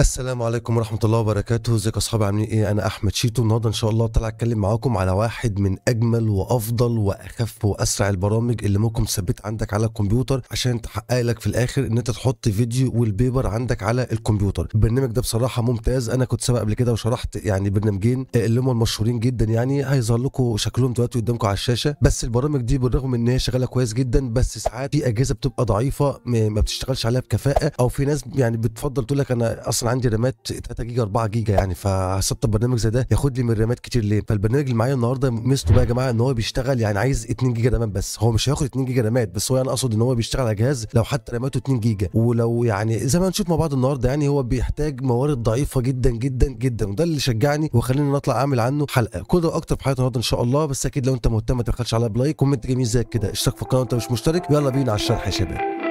السلام عليكم ورحمة الله وبركاته ازيكم اصحابي عاملين ايه انا احمد شيتو النهارده ان شاء الله طالع اتكلم معاكم على واحد من اجمل وافضل واخف واسرع البرامج اللي ممكن تثبت عندك على الكمبيوتر عشان تحقق لك في الاخر ان انت تحط فيديو والبيبر عندك على الكمبيوتر البرنامج ده بصراحة ممتاز انا كنت سبق قبل كده وشرحت يعني برنامجين اللي هم المشهورين جدا يعني هيظهر لكم شكلهم دلوقتي قدامكم على الشاشة بس البرامج دي بالرغم ان هي شغالة كويس جدا بس ساعات في اجهزة بتبقى ضعيفة ما بتشتغلش عليها بكفاءة او في ناس يعني بتفضل تقول لك انا اصلا اصلا عندي رامات 3 جيجا 4 جيجا يعني فحسبت برنامج زي ده ياخد لي من الرامات كتير ليه فالبرنامج اللي معايا النهارده ميزته بقى يا جماعه ان هو بيشتغل يعني عايز 2 جيجا رامات بس هو مش هياخد 2 جيجا رامات بس هو يعني اقصد ان هو بيشتغل على جهاز لو حتى راماته 2 جيجا ولو يعني زي ما هنشوف مع بعض النهارده يعني هو بيحتاج موارد ضعيفه جدا جدا جدا وده اللي شجعني وخليني نطلع اعمل عنه حلقه كل ده اكتر في حياتي النهارده ان شاء الله بس اكيد لو انت مهتم ما تدخلش على بلايك كومنت جميل زي كده اشترك في القناه وانت مش مشترك يلا بينا على الشرح يا شباب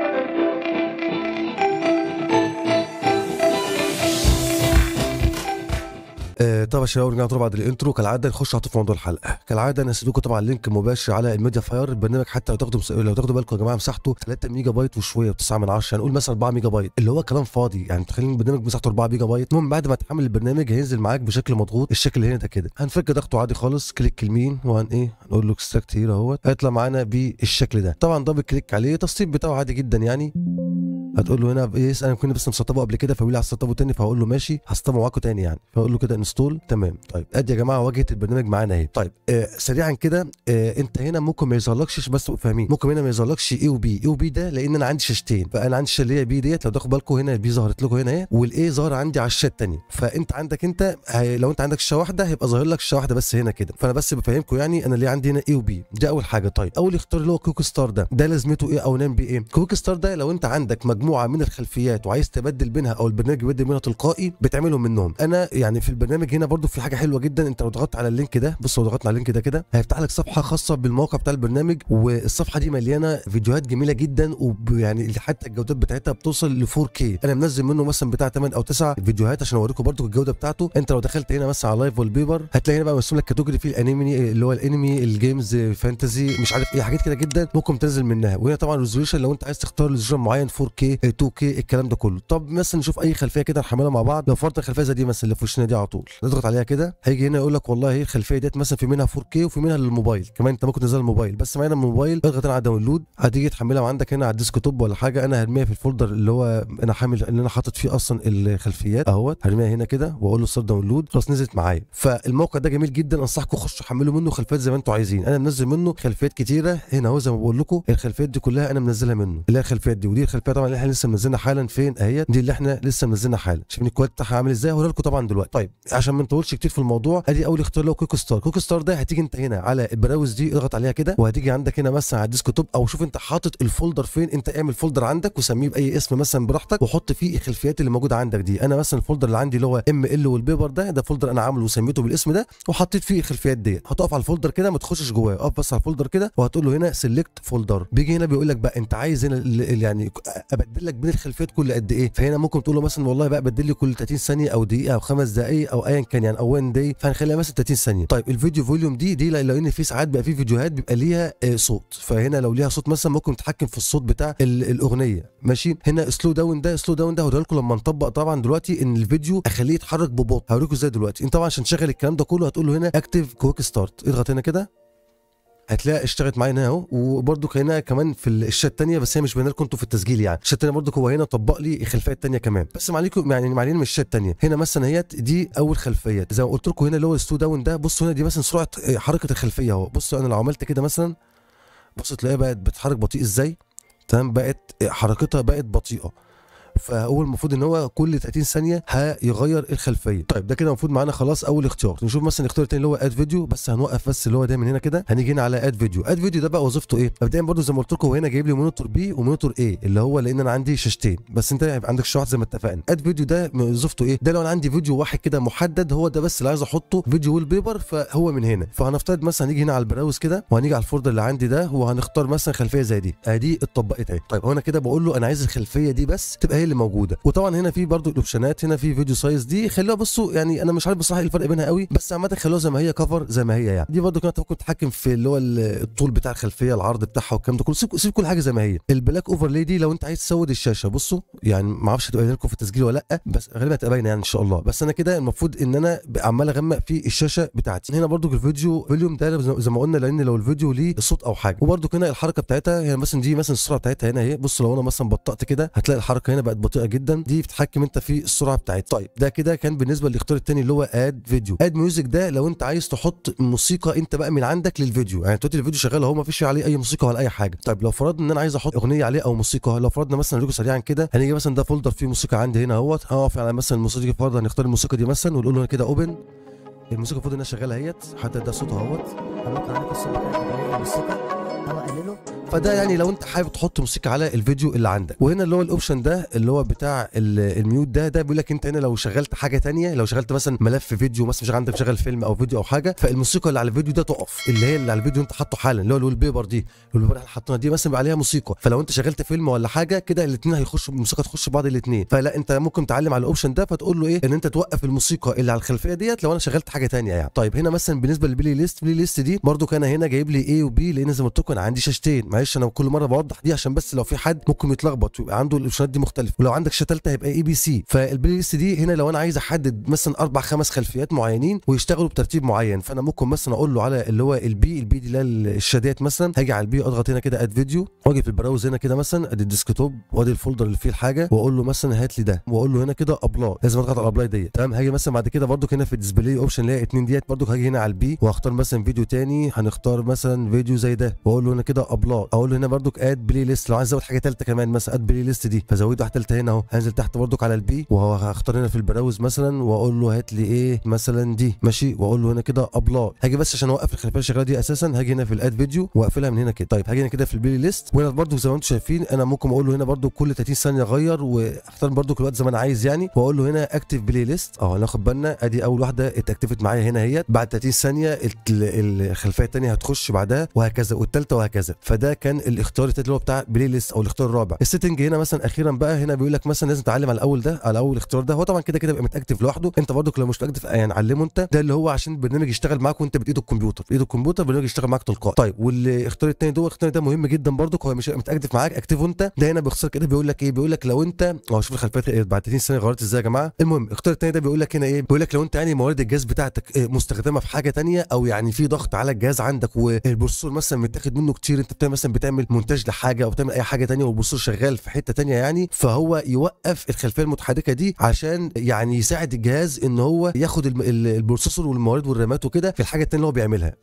آه، طبعا شباب رجعنا طبعا بعد الانترو كالعاده نخش على طول في موضوع الحلقه كالعاده انا هسيب طبعا اللينك المباشر على الميديا فاير البرنامج حتى لو تاخدوا لو تاخدوا بالكم يا جماعه مساحته 3 ميجا بايت وشويه و9 من 10 هنقول مثلا 4 ميجا بايت اللي هو كلام فاضي يعني تخيل البرنامج مساحته 4 ميجا بايت المهم بعد ما تحمل البرنامج هينزل معاك بشكل مضغوط الشكل اللي هنا ده كده هنفك ضغطه عادي خالص كليك يمين وهن ايه هنقول له اكستراكت هير اهوت هيطلع معانا بالشكل ده طبعا دبل كليك عليه التسطيب بتاعه عادي جدا يعني هتقول له هنا يس إيه، انا كنت بس مسطبه قبل كده فبيقول لي هسطبه تاني فهقول له ماشي هسطبه معاكم تاني يعني فاقول له كده انستول تمام طيب ادي يا جماعه واجهه البرنامج معانا اهي طيب آه سريعا كده آه انت هنا ممكن ما يظهرلكش بس فاهمين ممكن هنا ما يظهرلكش اي وبي اي وبي ده لان انا عندي شاشتين فانا عندي الشاشه اللي هي بي ديت لو تاخد بالكم هنا البي ظهرت لكم هنا اهي والاي ظهر عندي على الشاشه الثانيه فانت عندك انت لو انت عندك شاشه واحده هيبقى ظاهر لك شاشه واحده بس هنا كده فانا بس بفهمكم يعني انا ليه عندي هنا اي وبي دي اول حاجه طيب اول اختيار اللي هو كوك ستار ده ده لازمته ايه او نام بيه ايه كوك ستار ده لو انت عندك مجموعه مجموعه من الخلفيات وعايز تبدل بينها او البرنامج يبدل بينها تلقائي بتعملهم منهم انا يعني في البرنامج هنا برضو في حاجه حلوه جدا انت لو ضغطت على اللينك ده بص لو ضغطنا على اللينك ده كده هيفتح لك صفحه خاصه بالموقع بتاع البرنامج والصفحه دي مليانه فيديوهات جميله جدا ويعني حتى الجودات بتاعتها بتوصل ل 4K انا منزل منه مثلا بتاع 8 او 9 فيديوهات عشان اوريكم برضو الجوده بتاعته انت لو دخلت هنا مثلا على لايف والبيبر هتلاقي هنا بقى مرسوم لك كاتيجوري فيه الانمي اللي هو الانمي الجيمز فانتزي مش عارف ايه حاجات كده جدا ممكن تنزل منها وهنا طبعا ريزوليوشن لو انت عايز تختار ريزوليوشن معين 4K ايه 2 كي الكلام ده كله طب مثلا نشوف اي خلفيه كده نحملها مع بعض لو فرضنا الخلفيه زي دي مثلا اللي في وشنا دي على طول نضغط عليها كده هيجي هنا يقول لك والله ايه الخلفيه ديت مثلا في منها 4 كي وفي منها للموبايل كمان انت ممكن تنزل الموبايل بس معانا الموبايل اضغط هنا على داونلود هتيجي تحملها عندك هنا على الديسك توب ولا حاجه انا هرميها في الفولدر اللي هو انا حامل اللي انا حاطط فيه اصلا الخلفيات اهوت هرميها هنا كده واقول له صار داونلود خلاص نزلت معايا فالموقع ده جميل جدا انصحكم خشوا حملوا منه خلفيات زي ما انتم عايزين انا منزل منه خلفيات كتيره هنا اهو زي ما بقول لكم الخلفيات دي كلها انا منزلها منه اللي هي الخلفيات دي ودي الخلفيه طبعا اللي احنا لسه منزلنا حالا فين اهيت دي اللي احنا لسه منزلنا حالا شايفين الكواليتي بتاعها عامل ازاي هقول لكم طبعا دلوقتي طيب عشان ما نطولش كتير في الموضوع ادي اول اختيار لو كويك ستار كويك ستار ده هتيجي انت هنا على البراوز دي اضغط عليها كده وهتيجي عندك هنا مثلا على الديسك توب او شوف انت حاطط الفولدر فين انت اعمل فولدر عندك وسميه باي اسم مثلا براحتك وحط فيه الخلفيات اللي موجوده عندك دي انا مثلا الفولدر اللي عندي اللي هو ام ال والبيبر ده ده فولدر انا عامله وسميته بالاسم ده وحطيت فيه الخلفيات ديت هتقف على الفولدر كده ما تخشش جواه اقف بس على الفولدر كده وهتقول له هنا سيلكت فولدر بيجي هنا بيقول لك بقى انت عايز هنا يعني بدل لك بين الخلفيات كل قد ايه فهنا ممكن تقول له مثلا والله بقى بدل لي كل 30 ثانيه او دقيقه او خمس دقائق او ايا كان يعني او وان داي فهنخليها مثلا 30 ثانيه طيب الفيديو فوليوم دي دي لان في ساعات بقى في فيديوهات بيبقى ليها آه، صوت فهنا لو ليها صوت مثلا ممكن تتحكم في الصوت بتاع الاغنيه ماشي هنا سلو داون ده سلو داون ده هوريكم لما نطبق طبعا دلوقتي ان الفيديو اخليه يتحرك ببطء هوريكم ازاي دلوقتي انت طبعا عشان تشغل الكلام ده كله هتقول له هنا اكتف كويك ستارت اضغط هنا كده هتلاقيها اشتغلت هنا اهو وبرضك هنا كمان في الشات الثانيه بس هي مش باينه لكم انتوا في التسجيل يعني الشات الثانيه برضك هو هنا طبق لي الخلفيه الثانيه كمان بس ما عليكم يعني ما علينا من الشات الثانيه هنا مثلا اهيت دي اول خلفيه زي ما قلت لكم هنا اللي هو السلو داون ده بصوا هنا دي مثلا سرعه آه، حركه الخلفيه اهو بصوا انا لو عملت كده مثلا بصوا تلاقيها بقت بتتحرك بطيء ازاي تمام بقت آه، حركتها بقت بطيئه فهو المفروض ان هو كل 30 ثانيه هيغير إيه الخلفيه طيب ده كده المفروض معانا خلاص اول اختيار نشوف مثلا الاختيار الثاني اللي هو اد فيديو بس هنوقف بس اللي هو ده من هنا كده هنيجي هنا على اد فيديو اد فيديو ده بقى وظيفته ايه مبدئيا برده زي ما قلت لكم هو هنا جايب لي مونيتور بي ومونيتور ايه اللي هو لان انا عندي شاشتين بس انت هيبقى عندك شاشه زي ما اتفقنا اد فيديو ده وظيفته ايه ده لو انا عندي فيديو واحد كده محدد هو ده بس اللي عايز احطه فيديو والبيبر فهو من هنا فهنفترض مثلا هنيجي هنا على البراوز كده وهنيجي على الفولدر اللي عندي ده وهنختار مثلا خلفيه زي دي ادي اتطبقت اهي طيب هو انا كده بقول له انا عايز الخلفيه دي بس تبقى هي اللي موجوده وطبعا هنا في برده الاوبشنات هنا في فيديو سايز دي خلوها بصوا يعني انا مش عارف بصراحه ايه الفرق بينها قوي بس عامه خلوها زي ما هي كفر زي ما هي يعني دي برده كانت ممكن تتحكم في اللي هو الطول بتاع الخلفيه العرض بتاعها والكلام ده كله سيب, سيب كل حاجه زي ما هي البلاك اوفرلاي دي لو انت عايز تسود الشاشه بصوا يعني ما اعرفش هتبقى لكم في التسجيل ولا لا بس غالبا هتبقى باينه يعني ان شاء الله بس انا كده المفروض ان انا عمال اغمق في الشاشه بتاعتي هنا برده الفيديو فوليوم ده زي ما قلنا لان لو الفيديو ليه صوت او حاجه وبرده هنا الحركه بتاعتها هي يعني مثلا دي مثلا السرعه بتاعتها هنا اهي بصوا لو انا مثلا بطأت كده هتلاقي الحركه هنا بقى بقت بطيئه جدا دي بتحكم انت في السرعه بتاعتها طيب ده كده كان بالنسبه للاختيار الثاني اللي هو اد فيديو اد ميوزك ده لو انت عايز تحط موسيقى انت بقى من عندك للفيديو يعني دلوقتي الفيديو شغال اهو ما فيش عليه اي موسيقى ولا اي حاجه طيب لو فرضنا ان انا عايز احط اغنيه عليه او موسيقى لو فرضنا مثلا ريكو سريعا كده هنيجي مثلا ده فولدر فيه موسيقى عندي هنا اهوت هقف آه، على مثلا الموسيقى فرضا هنختار الموسيقى دي مثلا ونقول له كده اوبن الموسيقى المفروض انها شغاله اهيت حتى ده صوتها اهوت هنوقع عليك الصوت الموسيقى فده يعني لو انت حابب تحط موسيقى على الفيديو اللي عندك وهنا اللي هو الاوبشن ده اللي هو بتاع الميوت ده ده بيقول لك انت هنا لو شغلت حاجه ثانيه لو شغلت مثلا ملف فيديو مثلا مش عندك شغال فيلم او فيديو او حاجه فالموسيقى اللي على الفيديو ده تقف اللي هي اللي على الفيديو انت حاطه حالا اللي هو الويل بيبر دي الويل بيبر اللي حاطينها دي مثلا عليها موسيقى فلو انت شغلت فيلم ولا حاجه كده الاثنين هيخشوا الموسيقى تخش بعض الاثنين فلا انت ممكن تعلم على الاوبشن ده فتقول له ايه ان انت توقف الموسيقى اللي على الخلفيه ديت لو انا شغلت حاجه ثانيه يعني طيب هنا مثلا بالنسبه للبلاي ليست البلاي ليست دي برده كان هنا جايب لي ايه وبي لان زي ما قلت لكم انا عندي شاشتين معلش انا كل مره بوضح دي عشان بس لو في حد ممكن يتلخبط ويبقى عنده الاوبشنات دي مختلفه ولو عندك ثالثه هيبقى اي بي سي فالبلاي ليست دي هنا لو انا عايز احدد مثلا اربع خمس خلفيات معينين ويشتغلوا بترتيب معين فانا ممكن مثلا اقول له على اللي هو البي البي دي الشادات مثلا هاجي على البي اضغط هنا كده اد فيديو واجي في البراوز هنا كده مثلا ادي الديسكتوب وادي الفولدر اللي فيه الحاجه واقول له مثلا هات لي ده واقول له هنا كده ابلاي لازم اضغط على ابلاي ديت تمام هاجي مثلا بعد كده برده هنا في الديسبلاي اوبشن اللي هي 2 ديت برده هاجي هنا على البي واختار مثلا فيديو تاني هنختار مثلا فيديو زي ده واقول له هنا كده ابلاي اقول له هنا بردك اد بلاي ليست لو عايز ازود حاجه ثالثه كمان مثلا اد بلاي ليست دي فزود واحده ثالثه هنا اهو هنزل تحت بردك على البي وهختار هنا في البراوز مثلا واقول له هات لي ايه مثلا دي ماشي واقول له هنا كده ابلا هاجي بس عشان اوقف الخلفيه الشغاله دي اساسا هاجي هنا في الاد فيديو واقفلها من هنا كده طيب هاجي هنا كده في البلاي ليست وهنا برده زي ما انتم شايفين انا ممكن اقول له هنا برده كل 30 ثانيه اغير واختار برده الوقت زي ما انا عايز يعني واقول له هنا اكتف بلاي ليست اه هناخد بالنا ادي اول واحده اتكتفت معايا هنا اهيت بعد 30 ثانيه الخلفيه الثانيه هتخش بعدها وهكذا والثالثه وهكذا فده كان الاختيار التالت اللي هو بتاع بلاي ليست او الاختيار الرابع السيتنج هنا مثلا اخيرا بقى هنا بيقول لك مثلا لازم تتعلم على الاول ده على اول اختيار ده هو طبعا كده كده بيبقى متاكتف لوحده انت برضك لو مش متاكتف آه، يعني علمه انت ده اللي هو عشان البرنامج يشتغل معاك وانت بايد الكمبيوتر بايد الكمبيوتر البرنامج يشتغل معاك تلقائي طيب والاختيار الثاني دول الاختيار ده مهم جدا برضك هو مش متاكتف معاك اكتفه انت ده هنا باختصار كده بيقول لك ايه بيقول لك لو انت اه شوف الخلفيات إيه، بعد 30 سنه غيرت ازاي يا جماعه المهم الاختيار التاني ده بيقول لك هنا ايه بيقول لك لو انت يعني موارد الجهاز بتاعتك آه، مستخدمه في حاجه ثانيه او يعني في ضغط على الجهاز عندك والبروسيسور مثلا متاخد منه كتير انت بتعمل مثلا بتعمل مونتاج لحاجه او بتعمل اي حاجه تانية والبروسيسور شغال في حته تانية يعني فهو يوقف الخلفيه المتحركه دي عشان يعني يساعد الجهاز ان هو ياخد البروسيسور والموارد والرامات وكده في الحاجه التانية اللي هو بيعملها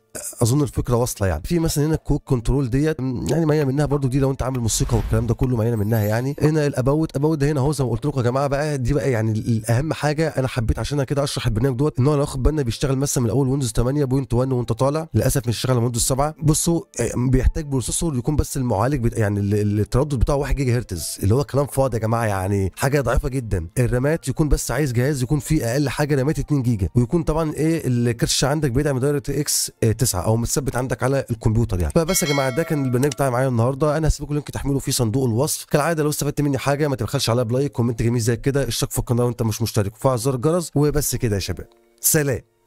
اظن الفكره واصله يعني في مثلا هنا الكوك كنترول ديت يعني معينه منها برضو دي لو انت عامل موسيقى والكلام ده كله معينه منها يعني هنا الاباوت اباوت ده هنا اهو زي ما قلت لكم يا جماعه بقى دي بقى يعني الاهم حاجه انا حبيت انا كده اشرح البرنامج دوت ان هو لو واخد بالنا بيشتغل مثلا من اول ويندوز 8.1 وانت طالع للاسف مش شغال ويندوز 7 بصوا آه، بيحتاج بروسيسور بيكون بس المعالج بت... يعني التردد بتاعه 1 جيجا هرتز اللي هو كلام فاضي يا جماعه يعني حاجه ضعيفه جدا الرامات يكون بس عايز جهاز يكون فيه اقل حاجه رامات 2 جيجا ويكون طبعا ايه الكرش عندك بيدعم دايركت اكس 9 او متثبت عندك على الكمبيوتر يعني فبس يا جماعه ده كان البرنامج بتاعي معايا النهارده انا هسيب لكم لينك تحميله في صندوق الوصف كالعاده لو استفدت مني حاجه ما تبخلش عليا بلايك كومنت جميل زي كده اشترك في القناه وانت مش مشترك وفعل زر الجرس وبس كده يا شباب سلام